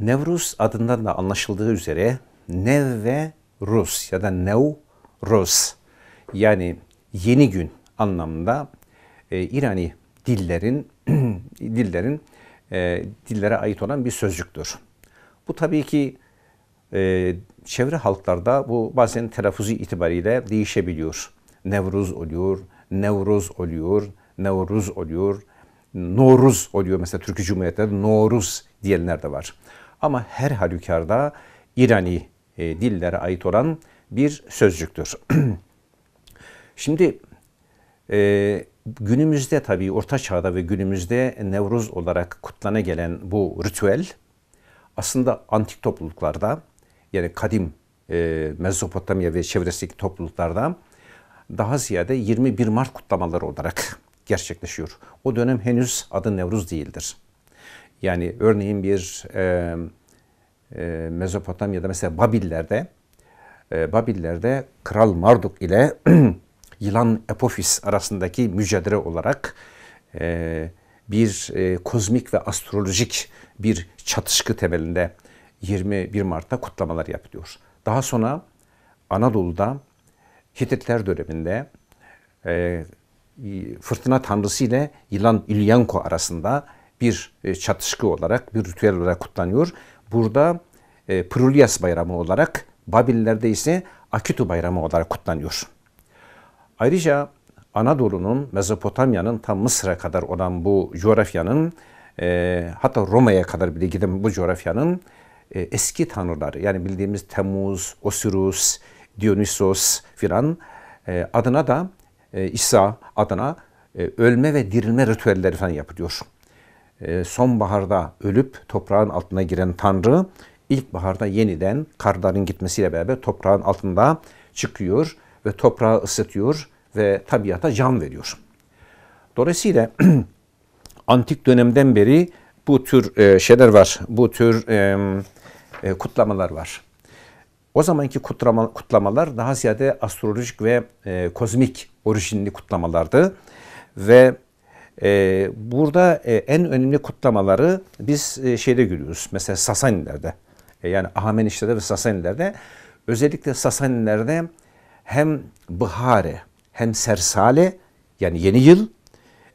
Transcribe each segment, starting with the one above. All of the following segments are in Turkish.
Nevruz adından da anlaşıldığı üzere Nev ve Rus ya da Nev Rus yani yeni gün anlamında e, İrani dillerin dillerin e, dillere ait olan bir sözcüktür. Bu tabii ki e, çevre halklarda bu bazen telaffuzu itibariyle değişebiliyor. Nevruz oluyor, Nevruz oluyor, Nevruz oluyor, Noruz oluyor. Mesela Türk Cumhuriyetleri Noruz diyenler de var. Ama her halükarda İrani e, dillere ait olan bir sözcüktür. Şimdi e, günümüzde tabii Orta Çağ'da ve günümüzde Nevruz olarak kutlana gelen bu ritüel aslında antik topluluklarda yani kadim e, Mezopotamya ve çevresindeki topluluklarda daha ziyade 21 Mart kutlamaları olarak gerçekleşiyor. O dönem henüz adı Nevruz değildir. Yani örneğin bir e, e, Mezopotamya'da mesela Babillerde e, Babillerde Kral Marduk ile yılan Epofis arasındaki mücadele olarak e, bir e, kozmik ve astrolojik bir çatışkı temelinde 21 Mart'ta kutlamalar yapılıyor. Daha sonra Anadolu'da Hititler döneminde e, fırtına tanrısı ile yılan İlyanko arasında bir e, çatışkı olarak, bir ritüel olarak kutlanıyor. Burada e, bayramı olarak, Babillerde ise Akitu bayramı olarak kutlanıyor. Ayrıca Anadolu'nun, Mezopotamya'nın tam Mısır'a kadar olan bu coğrafyanın, e, hatta Roma'ya kadar bile giden bu coğrafyanın e, eski tanrıları, yani bildiğimiz Temmuz, Osirus, Dionysos filan e, adına da e, İsa adına e, ölme ve dirilme ritüelleri falan yapılıyor. Ee, sonbaharda ölüp toprağın altına giren Tanrı ilkbaharda yeniden karların gitmesiyle beraber toprağın altında çıkıyor ve toprağı ısıtıyor ve tabiata can veriyor. Dolayısıyla antik dönemden beri bu tür e, şeyler var, bu tür e, e, kutlamalar var. O zamanki kutlama, kutlamalar daha ziyade astrolojik ve e, kozmik orijinli kutlamalardı ve ee, burada e, en önemli kutlamaları biz e, şeyde görüyoruz. Mesela Sasanilerde e, yani Ahamenişlerde ve Sasanilerde özellikle Sasanilerde hem Bihare hem Sersale yani yeni yıl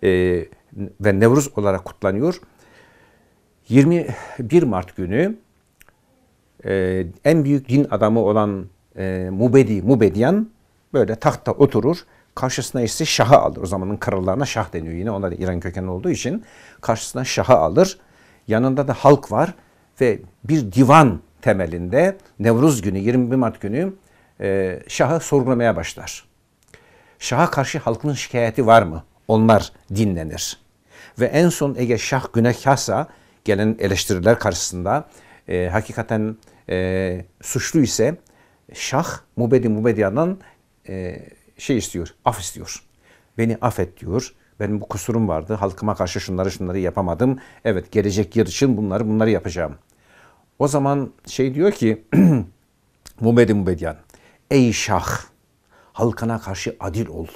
e, ve Nevruz olarak kutlanıyor. 21 Mart günü en büyük din adamı olan Mubedi, Mubediyan böyle tahta oturur Karşısına ise şahı alır. O zamanın krallarına şah deniyor yine. Onlar da İran kökenli olduğu için karşısına şahı alır. Yanında da halk var ve bir divan temelinde Nevruz günü 21 Mart günü e, şahı sorgulamaya başlar. Şaha karşı halkının şikayeti var mı? Onlar dinlenir. Ve en son Ege Şah günahkarsa gelen eleştiriler karşısında e, hakikaten e, suçlu ise Şah Mubedi Mubediyan'ın e, şey istiyor, af istiyor. Beni affet diyor. Benim bu kusurum vardı. Halkıma karşı şunları şunları yapamadım. Evet gelecek yıl için bunları bunları yapacağım. O zaman şey diyor ki Mubedi Mubedyan. Ey şah halkına karşı adil ol.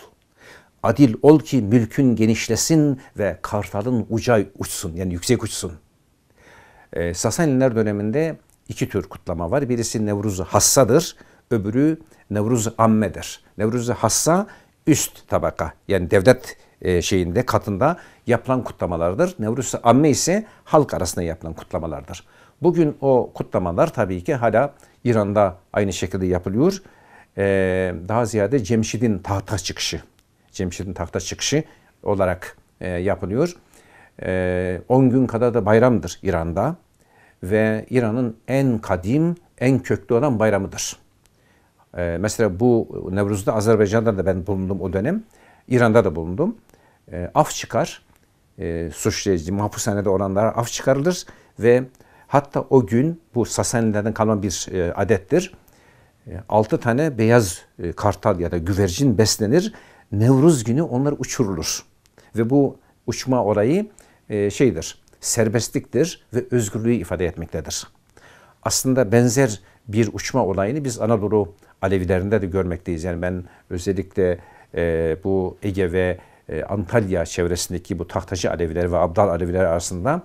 Adil ol ki mülkün genişlesin ve kartalın uca uçsun yani yüksek uçsun. Ee, Sasaniler döneminde iki tür kutlama var. Birisi Nevruz'u hassadır öbürü Nevruz ammedir. Nevruz hassa üst tabaka yani devlet e, şeyinde katında yapılan kutlamalardır. Nevruz amme ise halk arasında yapılan kutlamalardır. Bugün o kutlamalar tabii ki hala İran'da aynı şekilde yapılıyor. Ee, daha ziyade Cemşid'in tahta çıkışı, Cemşid'in tahta çıkışı olarak e, yapılıyor. 10 ee, gün kadar da bayramdır İran'da ve İran'ın en kadim, en köklü olan bayramıdır. Ee, mesela bu Nevruz'da Azerbaycan'da da ben bulundum o dönem. İran'da da bulundum. E, af çıkar. E, suçlayıcı mahpushanede olanlara af çıkarılır ve hatta o gün bu Sasanilerden kalan bir e, adettir. 6 tane beyaz e, kartal ya da güvercin beslenir. Nevruz günü onlar uçurulur. Ve bu uçma orayı e, şeydir, serbestliktir ve özgürlüğü ifade etmektedir. Aslında benzer bir uçma olayını biz Anadolu Alevilerinde de görmekteyiz. Yani ben özellikle e, bu Ege ve e, Antalya çevresindeki bu tahtacı Aleviler ve Abdal Aleviler arasında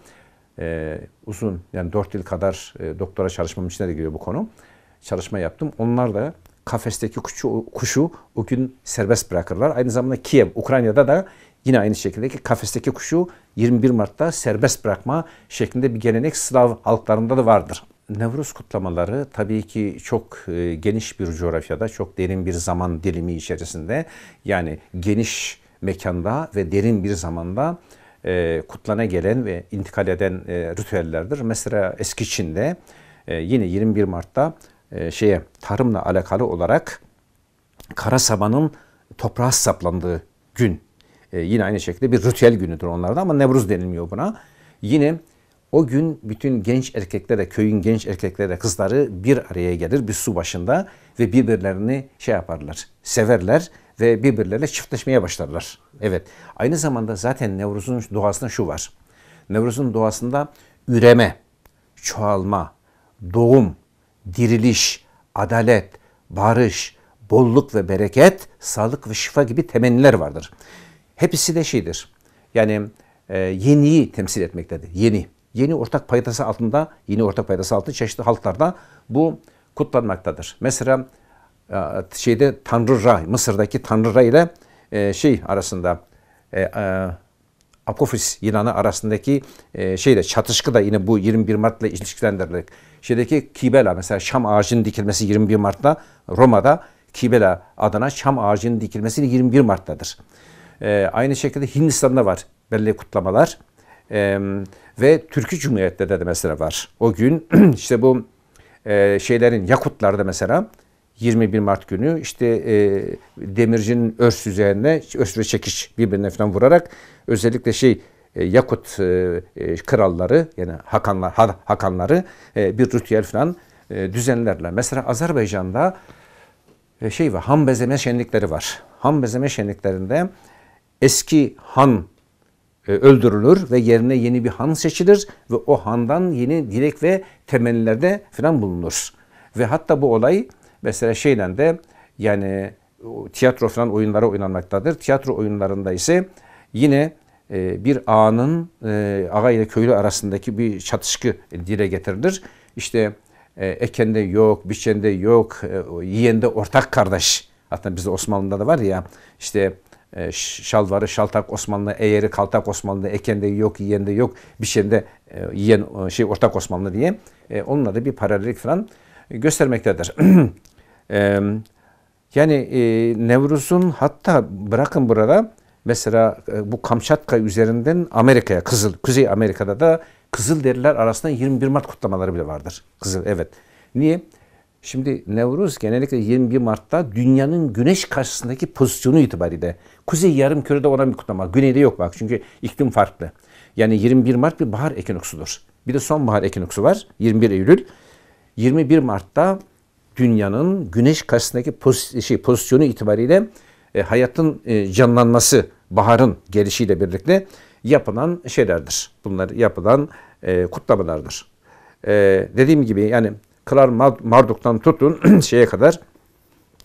e, uzun yani 4 yıl kadar e, doktora çalışmam için de geliyor bu konu. Çalışma yaptım. Onlar da kafesteki kuşu, kuşu o gün serbest bırakırlar. Aynı zamanda Kiev, Ukrayna'da da yine aynı şekilde ki kafesteki kuşu 21 Mart'ta serbest bırakma şeklinde bir gelenek Slav halklarında da vardır. Nevruz kutlamaları tabii ki çok e, geniş bir coğrafyada, çok derin bir zaman dilimi içerisinde yani geniş mekanda ve derin bir zamanda e, kutlana gelen ve intikal eden e, ritüellerdir. Mesela eski Çin'de e, yine 21 Mart'ta şeye tarımla alakalı olarak kara sabanın toprağa saplandığı gün. yine aynı şekilde bir ritüel günüdür onlarda ama Nevruz denilmiyor buna. Yine o gün bütün genç erkeklere, köyün genç erkeklere, kızları bir araya gelir bir su başında ve birbirlerini şey yaparlar, severler ve birbirleriyle çiftleşmeye başlarlar. Evet, aynı zamanda zaten Nevruz'un doğasında şu var. Nevruz'un doğasında üreme, çoğalma, doğum, diriliş, adalet, barış, bolluk ve bereket, sağlık ve şifa gibi temenniler vardır. Hepsi de şeydir. Yani e, yeniyi temsil etmektedir. Yeni yeni ortak paydası altında, yeni ortak paydası altında çeşitli halklarda bu kutlanmaktadır. Mesela e, şeyde Tanrı Tanrıra, Mısır'daki Tanrı Tanrıra ile e, şey arasında e, Apofis Yunan'ı arasındaki şeyde çatışkı da yine bu 21 Mart'la ilişkilendirilerek şeydeki Kibela mesela Şam ağacının dikilmesi 21 Mart'ta Roma'da Kibela adına Şam ağacının dikilmesi 21 Mart'tadır. Aynı şekilde Hindistan'da var belli kutlamalar. E, ve Türkü Cumhuriyet'te de mesela var. O gün işte bu e, şeylerin Yakutlar'da mesela 21 Mart günü işte e, demircinin örs üzerine örs ve çekiş birbirine falan vurarak özellikle şey e, Yakut e, e, kralları yani Hakanlar ha, Hakanları e, bir ritüel falan e, düzenlerler. Mesela Azerbaycan'da e, şey var ham bezeme şenlikleri var. Ham bezeme şenliklerinde eski han e, öldürülür ve yerine yeni bir han seçilir ve o handan yeni dilek ve temennilerde filan bulunur. Ve hatta bu olay mesela şeyle de yani tiyatro falan oyunları oynanmaktadır. Tiyatro oyunlarında ise yine e, bir ağanın e, ağa ile köylü arasındaki bir çatışkı dile getirilir. İşte ekende yok, biçende yok, yiyende ortak kardeş. Hatta bizde Osmanlı'da da var ya işte ee, şalvarı şaltak Osmanlı, eğeri kaltak Osmanlı, ekende yok, yiyende yok, biçende e, yiyen e, şey ortak Osmanlı diye e, onunla da bir paralellik falan göstermektedir. yani Nevruz'un hatta bırakın burada mesela bu Kamçatka üzerinden Amerika'ya, Kızıl, Kuzey Amerika'da da Kızıl deriler arasında 21 Mart kutlamaları bile vardır. Kızıl evet. Niye? Şimdi Nevruz genellikle 21 Mart'ta dünyanın güneş karşısındaki pozisyonu itibariyle. Kuzey yarım kürede olan bir kutlama. Güneyde yok bak çünkü iklim farklı. Yani 21 Mart bir bahar ekinoksudur. Bir de sonbahar ekinoksu var 21 Eylül. 21 Mart'ta dünyanın güneş karşısındaki poz, şey, pozisyonu itibariyle e, hayatın e, canlanması, baharın gelişiyle birlikte yapılan şeylerdir. Bunlar yapılan e, kutlamalardır. E, dediğim gibi yani Kral Marduk'tan tutun şeye kadar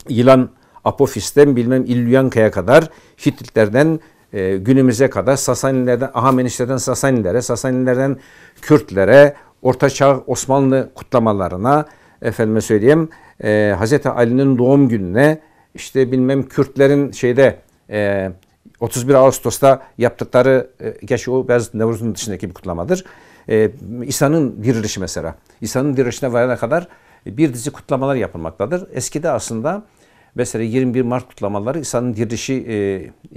yılan Apofis'ten bilmem İllyanka'ya kadar Hititlerden e, günümüze kadar Sasanilerden Ahamenişlerden Sasanilere, Sasanilerden Kürtlere, Orta Çağ Osmanlı kutlamalarına efendime söyleyeyim e, Hazreti Ali'nin doğum gününe işte bilmem Kürtlerin şeyde e, 31 Ağustos'ta yaptıkları, e, gerçi o biraz Nevruz'un dışındaki bir kutlamadır e, İsa'nın dirilişi mesela. İsa'nın dirilişine varana kadar bir dizi kutlamalar yapılmaktadır. Eskide aslında mesela 21 Mart kutlamaları İsa'nın dirilişi e,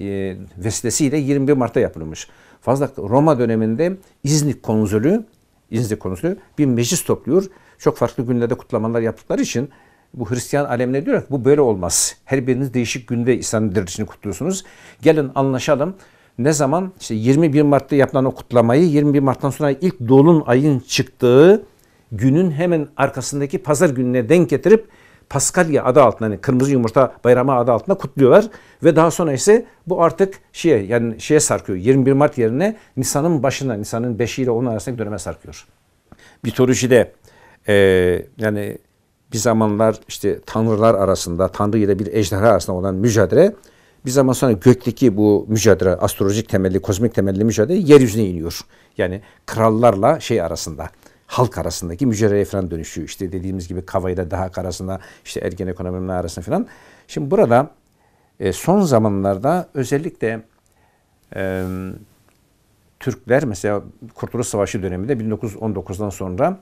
e, vesilesiyle 21 Mart'ta yapılmış. Fazla Roma döneminde İznik konzülü İznik konzülü bir meclis topluyor. Çok farklı günlerde kutlamalar yaptıkları için bu Hristiyan alemine diyor ki bu böyle olmaz. Her biriniz değişik günde İsa'nın dirilişini kutluyorsunuz. Gelin anlaşalım. Ne zaman? İşte 21 Mart'ta yapılan o kutlamayı 21 Mart'tan sonra ilk dolun ayın çıktığı günün hemen arkasındaki pazar gününe denk getirip Paskalya adı altında hani kırmızı yumurta bayramı adı altında kutluyorlar ve daha sonra ise bu artık şeye yani şeye sarkıyor. 21 Mart yerine Nisan'ın başına Nisan'ın 5 ile 10 arasındaki döneme sarkıyor. Mitolojide e, yani bir zamanlar işte tanrılar arasında tanrı ile bir ejderha arasında olan mücadele bir zaman sonra gökteki bu mücadele, astrolojik temelli, kozmik temelli mücadele yeryüzüne iniyor. Yani krallarla şey arasında, halk arasındaki mücadele falan dönüşüyor. İşte dediğimiz gibi Kavayla daha arasında, işte Ergenekon Emirler arasında falan. Şimdi burada e, son zamanlarda özellikle e, Türkler mesela Kurtuluş Savaşı döneminde 1919'dan sonra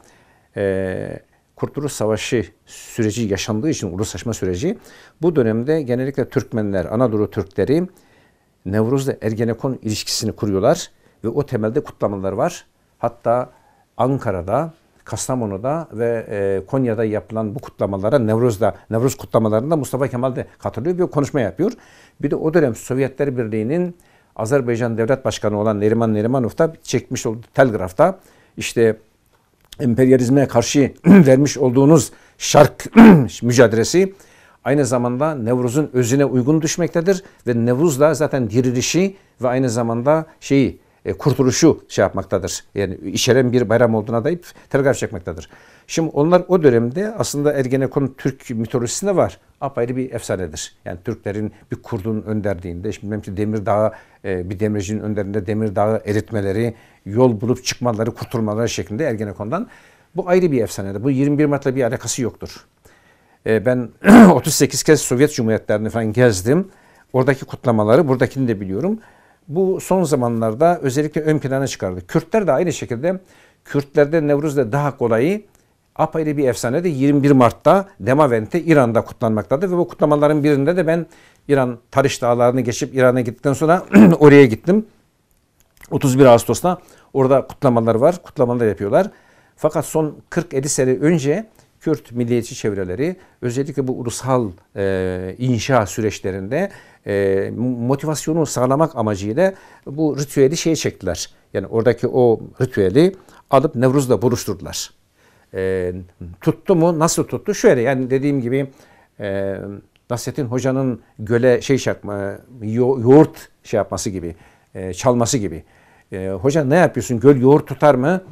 e, Kurtuluş Savaşı süreci yaşandığı için uluslaşma süreci bu dönemde genellikle Türkmenler, Anadolu Türkleri Nevruz'la Ergenekon ilişkisini kuruyorlar ve o temelde kutlamalar var. Hatta Ankara'da, Kastamonu'da ve e, Konya'da yapılan bu kutlamalara Nevruz'da, Nevruz kutlamalarında Mustafa Kemal de katılıyor bir konuşma yapıyor. Bir de o dönem Sovyetler Birliği'nin Azerbaycan Devlet Başkanı olan Neriman Nerimanov da çekmiş olduğu telgrafta işte emperyalizme karşı vermiş olduğunuz şark mücadelesi aynı zamanda Nevruz'un özüne uygun düşmektedir ve Nevruz da zaten dirilişi ve aynı zamanda şeyi e, kurtuluşu şey yapmaktadır. Yani içeren bir bayram olduğuna dayıp telgraf çekmektedir. Şimdi onlar o dönemde aslında Ergenekon Türk mitolojisinde var. Apayrı bir efsanedir. Yani Türklerin bir kurdun önderliğinde, şimdi bilmem ki demir dağı, e, bir demircinin önderinde demir dağı eritmeleri, yol bulup çıkmaları, kurtulmaları şeklinde Ergenekon'dan. Bu ayrı bir efsanedir. Bu 21 Mart'la bir alakası yoktur. E, ben 38 kez Sovyet Cumhuriyetlerini falan gezdim. Oradaki kutlamaları, buradakini de biliyorum bu son zamanlarda özellikle ön plana çıkardı. Kürtler de aynı şekilde Kürtlerde Nevruz da daha kolayı apayrı bir efsane de 21 Mart'ta Demavent'te İran'da kutlanmaktadır ve bu kutlamaların birinde de ben İran Tarış Dağları'nı geçip İran'a gittikten sonra oraya gittim. 31 Ağustos'ta orada kutlamalar var, kutlamalar yapıyorlar. Fakat son 40-50 sene önce Kürt milliyetçi çevreleri özellikle bu ulusal e, inşa süreçlerinde e, motivasyonu sağlamak amacıyla bu ritüeli şeye çektiler. Yani oradaki o ritüeli alıp Nevruz'la buluşturdular. E, tuttu mu? Nasıl tuttu? Şöyle yani dediğim gibi e, Nasrettin Hoca'nın göle şey çakma, yoğurt şey yapması gibi, e, çalması gibi. E, Hoca ne yapıyorsun? Göl yoğurt tutar mı?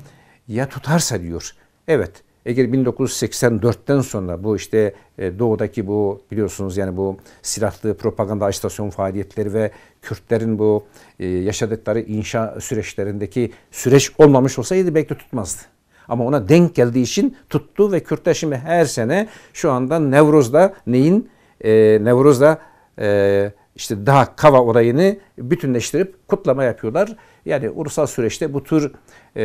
Ya tutarsa diyor. Evet eğer 1984'ten sonra bu işte e, doğudaki bu biliyorsunuz yani bu silahlı propaganda istasyon faaliyetleri ve Kürtlerin bu e, yaşadıkları inşa süreçlerindeki süreç olmamış olsaydı belki tutmazdı. Ama ona denk geldiği için tuttu ve Kürtler şimdi her sene şu anda Nevroz'da neyin? E, Nevroz'da e, işte daha kava orayını bütünleştirip kutlama yapıyorlar. Yani ulusal süreçte bu tür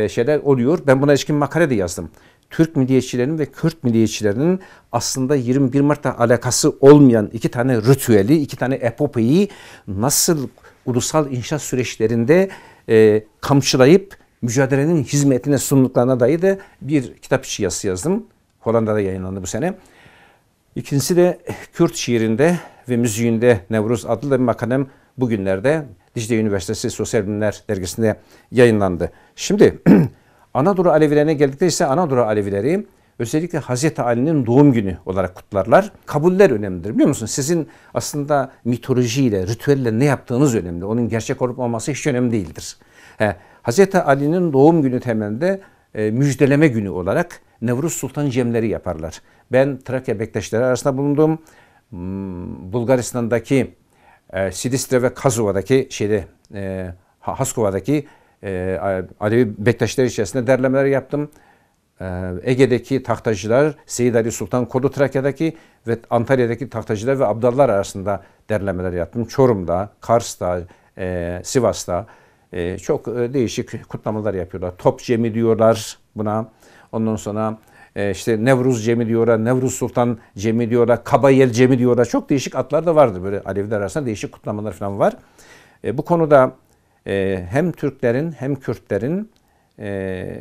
şeyler oluyor. Ben buna ilişkin makale de yazdım. Türk milliyetçilerinin ve Kürt milliyetçilerinin aslında 21 Mart'ta alakası olmayan iki tane ritüeli, iki tane epopeyi nasıl ulusal inşa süreçlerinde e, kamçılayıp mücadelenin hizmetine sunduklarına dair de bir kitap yazısı yazdım. Hollanda'da yayınlandı bu sene. İkincisi de Kürt şiirinde ve müziğinde Nevruz adlı bir makalem bugünlerde Dicle Üniversitesi Sosyal Bilimler Dergisi'nde yayınlandı. Şimdi Anadolu Alevilerine geldikte ise Anadolu Alevileri özellikle Hazreti Ali'nin doğum günü olarak kutlarlar. Kabuller önemlidir biliyor musun? Sizin aslında mitolojiyle, ritüelle ne yaptığınız önemli. Onun gerçek olup olması hiç önemli değildir. He, Hazreti Ali'nin doğum günü temelde e, müjdeleme günü olarak Nevruz Sultan Cemleri yaparlar. Ben Trakya Bektaşları arasında bulundum. Hmm, Bulgaristan'daki e, Sidistre ve Kazova'daki şeyde e, Haskova'daki ee, Alevi Bektaşlar içerisinde derlemeler yaptım. Ee, Ege'deki tahtacılar, Seyid Ali Sultan Kodu Trakya'daki ve Antalya'daki tahtacılar ve abdallar arasında derlemeler yaptım. Çorum'da, Kars'ta, e, Sivas'ta e, çok e, değişik kutlamalar yapıyorlar. Top Cemi diyorlar buna. Ondan sonra işte Nevruz Cemi diyorlar, Nevruz Sultan Cemi diyorlar, Kabayel Cemi diyorlar. Çok değişik atlar da vardı böyle Aleviler arasında değişik kutlamalar falan var. bu konuda ee, hem Türklerin hem Kürtlerin e,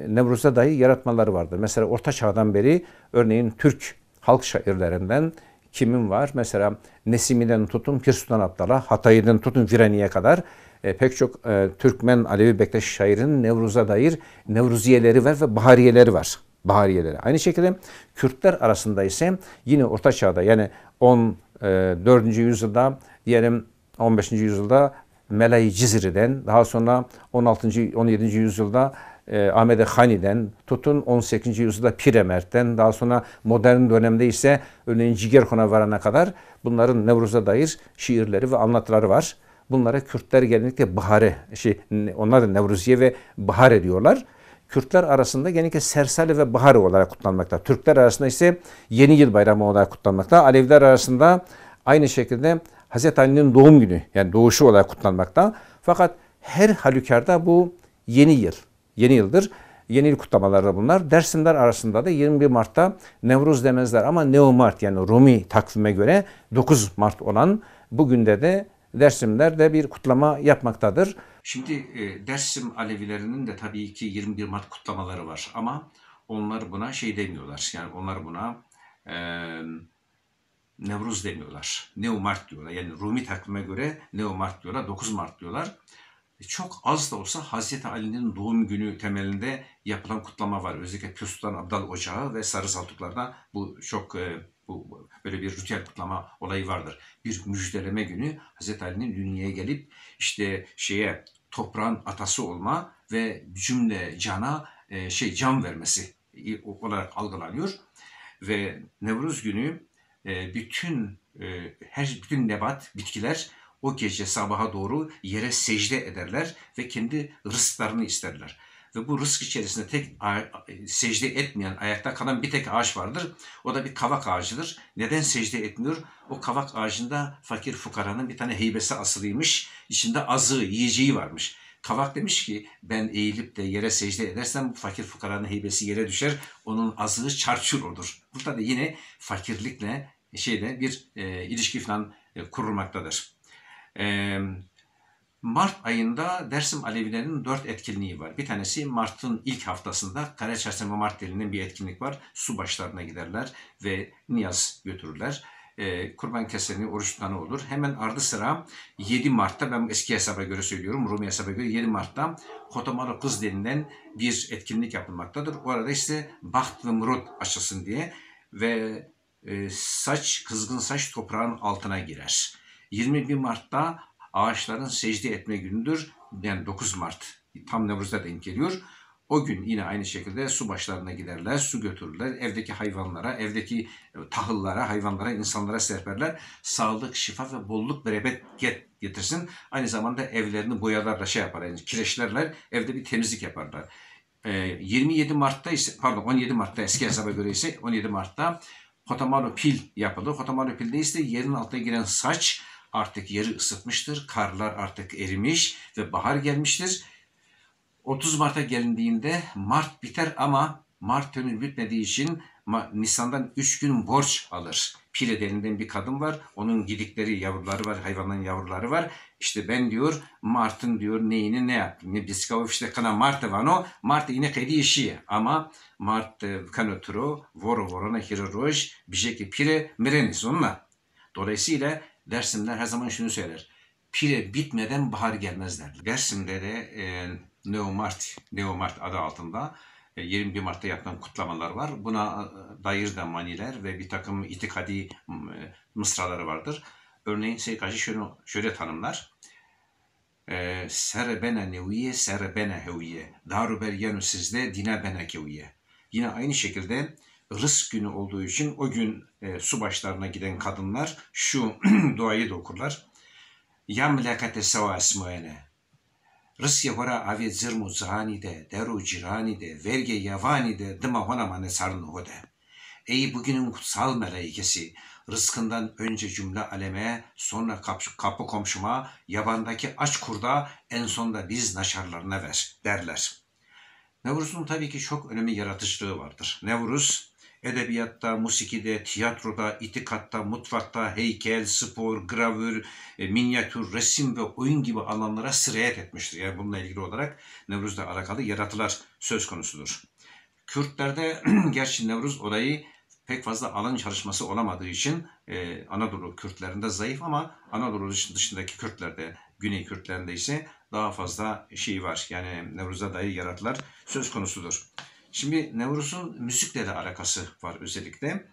Nevruz'da dahi yaratmaları vardır. Mesela Orta Çağ'dan beri örneğin Türk halk şairlerinden kimin var? Mesela Nesimi'den tutun Pir Sultan Abdal'a, Hatay'dan tutun Virani'ye kadar e, pek çok e, Türkmen Alevi Bektaş şairinin Nevruz'a dair Nevruziyeleri var ve Bahariyeleri var. Bahariyeleri. Aynı şekilde Kürtler arasında ise yine Orta Çağ'da yani 14. E, yüzyılda diyelim 15. yüzyılda Mele-i Cizri'den, daha sonra 16. 17. yüzyılda e, Ahmet Hani'den, tutun 18. yüzyılda Piremert'ten, daha sonra modern dönemde ise örneğin Cigerhon'a varana kadar bunların Nevruz'a dair şiirleri ve anlatıları var. Bunlara Kürtler genellikle Bahare, şey, onlar da Nevruziye ve Bahare diyorlar. Kürtler arasında genellikle Sersale ve Bahare olarak kutlanmakta. Türkler arasında ise Yeni Yıl Bayramı olarak kutlanmakta. Alevler arasında aynı şekilde Hazreti Ali'nin doğum günü yani doğuşu olarak kutlanmakta. Fakat her halükarda bu yeni yıl, yeni yıldır. Yeni yıl kutlamaları da bunlar. Dersimler arasında da 21 Mart'ta Nevruz demezler ama Neomart yani Rumi takvime göre 9 Mart olan bugün de de Dersimler'de bir kutlama yapmaktadır. Şimdi e, Dersim Alevilerinin de tabii ki 21 Mart kutlamaları var ama onlar buna şey demiyorlar. Yani onlar buna e, Nevruz demiyorlar. Neomart diyorlar. Yani Rumi takvime göre Neomart diyorlar. 9 Mart diyorlar. E, çok az da olsa Hazreti Ali'nin doğum günü temelinde yapılan kutlama var. Özellikle Püstu'dan Abdal Ocağı ve Sarı Saltuklar'da bu çok e, bu böyle bir ritüel kutlama olayı vardır. Bir müjdeleme günü Hazreti Ali'nin dünyaya gelip işte şeye toprağın atası olma ve cümle cana e, şey can vermesi olarak algılanıyor ve Nevruz günü ee, bütün e, her bütün nebat, bitkiler o gece sabaha doğru yere secde ederler ve kendi rızklarını isterler. Ve bu rızk içerisinde tek e, secde etmeyen, ayakta kalan bir tek ağaç vardır. O da bir kavak ağacıdır. Neden secde etmiyor? O kavak ağacında fakir fukaranın bir tane heybesi asılıymış. İçinde azığı, yiyeceği varmış. Kavak demiş ki ben eğilip de yere secde edersem bu fakir fukaranın heybesi yere düşer. Onun azığı çarçur olur. Burada da yine fakirlikle e, şeyle bir e, ilişki falan e, kurulmaktadır. E, Mart ayında Dersim alevilerinin dört etkinliği var. Bir tanesi Mart'ın ilk haftasında Kara Çarşamba Mart derinin bir etkinlik var. Su başlarına giderler ve niyaz götürürler. E, kurban keserini oruç tutanı olur. Hemen ardı sıra 7 Mart'ta ben eski hesaba göre söylüyorum Rumi hesaba göre 7 Mart'ta Hotomalı Kız denilen bir etkinlik yapılmaktadır. Bu arada işte baht ve murut açılsın diye ve e, saç, kızgın saç toprağın altına girer. 21 Mart'ta ağaçların secde etme günüdür. Yani 9 Mart tam Nevruz'da denk geliyor. O gün yine aynı şekilde su başlarına giderler, su götürürler. Evdeki hayvanlara, evdeki e, tahıllara, hayvanlara, insanlara serperler. Sağlık, şifa ve bolluk, berebet getirsin. Aynı zamanda evlerini boyalarla şey yapar, yani kireçlerler. Evde bir temizlik yaparlar. 27 e, Mart'ta ise, pardon 17 Mart'ta eski hesaba göre ise 17 Mart'ta hotamalopil yapılır. Hotamalopilde ise yerin altına giren saç artık yeri ısıtmıştır. Karlar artık erimiş ve bahar gelmiştir 30 Mart'a gelindiğinde Mart biter ama Mart önü bitmediği için Nisan'dan 3 gün borç alır. Pile denilen bir kadın var. Onun gidikleri, yavruları var. Hayvanların yavruları var. İşte ben diyor Mart'ın diyor neyini ne yaptım. Ne biskava işte kana Mart'ı var o. Mart yine kedi işi. Ama Mart e, kanı turu voro vorona hiri roj bijeki pire mirenis onunla. Dolayısıyla Dersimler her zaman şunu söyler. Pire bitmeden bahar gelmez der. Dersimde de e, Neomart, Neomart adı altında 21 e, Mart'ta yapılan kutlamalar var. Buna e, dair de maniler ve bir takım itikadi e, mısraları vardır. Örneğin Seykacı şunu şöyle tanımlar. Serebene neviye, serebene heviye. Daru beryanu sizde, dine bene keviye. Yine aynı şekilde rızk günü olduğu için o gün e, su başlarına giden kadınlar şu duayı da okurlar. Yamlekate seva esmuene. Рсија вара аве зирму зганиде, деру ciraниде, verge yavani'de, dıma honamane hode. Ey bugünün kutsal meleikesi, rızkından önce cümle aleme, sonra kap kapı komşuma, yabandaki aç kurda, en sonda biz naşarlarına ver, derler. Nevruz'un tabii ki çok önemli yaratıcılığı vardır. Nevruz, Edebiyatta, musikide, tiyatroda, itikatta, mutfakta, heykel, spor, gravür, e, minyatür, resim ve oyun gibi alanlara sirayet etmiştir. Yani bununla ilgili olarak Nevruz'la alakalı yaratılar söz konusudur. Kürtlerde gerçi Nevruz olayı pek fazla alan çalışması olamadığı için e, Anadolu Kürtlerinde zayıf ama Anadolu dışındaki Kürtlerde, Güney Kürtlerinde ise daha fazla şey var. Yani Nevruz'a dair yaratılar söz konusudur. Şimdi Nevruz'un müzikle de alakası var özellikle.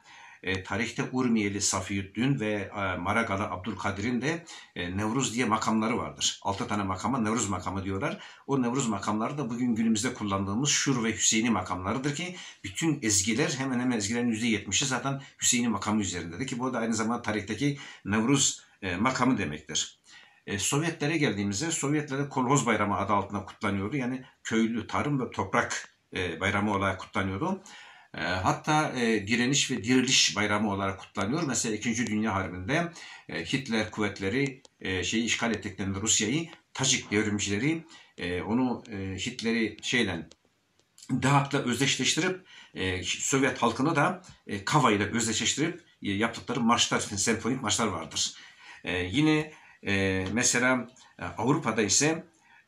E, tarihte Urmiyeli Safiyüddin ve e, Maragalı Abdülkadir'in de e, Nevruz diye makamları vardır. Altı tane makama Nevruz makamı diyorlar. O Nevruz makamları da bugün günümüzde kullandığımız Şur ve Hüseyin'i makamlarıdır ki bütün ezgiler hemen hemen ezgilerin %70'i zaten Hüseyin'i makamı üzerindedir ki bu da aynı zamanda tarihteki Nevruz e, makamı demektir. E, Sovyetlere geldiğimizde Sovyetlerde kolhoz bayramı adı altında kutlanıyordu. Yani köylü, tarım ve toprak e, bayramı olarak kutlanıyordu. E, hatta e, direniş ve diriliş bayramı olarak kutlanıyor. Mesela 2. Dünya Harbi'nde e, Hitler kuvvetleri e, şeyi işgal ettiklerinde Rusya'yı Tacik devrimcileri onu Hitler'i şeyle dağıtla özdeşleştirip Sovyet halkını da e, Kava ile özdeşleştirip yaptıkları marşlar, senfonik marşlar vardır. yine mesela Avrupa'da ise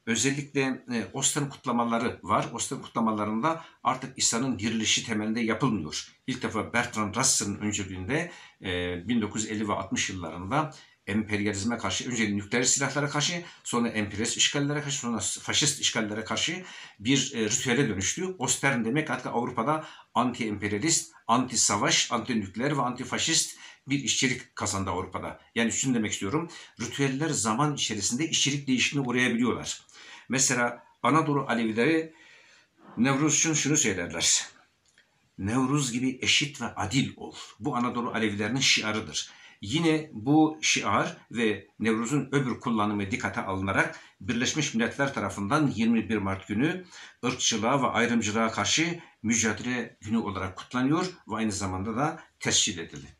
Özellikle e, Ostan kutlamaları var. Ostan kutlamalarında artık İsa'nın dirilişi temelinde yapılmıyor. İlk defa Bertrand Russell'ın öncülüğünde e, 1950 ve 60 yıllarında emperyalizme karşı, önce nükleer silahlara karşı, sonra emperyalist işgallere karşı, sonra faşist işgallere karşı bir e, ritüele dönüştü. Ostern demek artık Avrupa'da anti-emperyalist, anti-savaş, anti-nükleer ve anti-faşist bir işçilik kazandı Avrupa'da. Yani şunu demek istiyorum, ritüeller zaman içerisinde işçilik değişimine uğrayabiliyorlar. Mesela Anadolu Alevileri Nevruz için şunu söylerler. Nevruz gibi eşit ve adil ol. Bu Anadolu Alevilerinin şiarıdır. Yine bu şiar ve Nevruz'un öbür kullanımı dikkate alınarak Birleşmiş Milletler tarafından 21 Mart günü ırkçılığa ve ayrımcılığa karşı mücadele günü olarak kutlanıyor ve aynı zamanda da tescil edildi.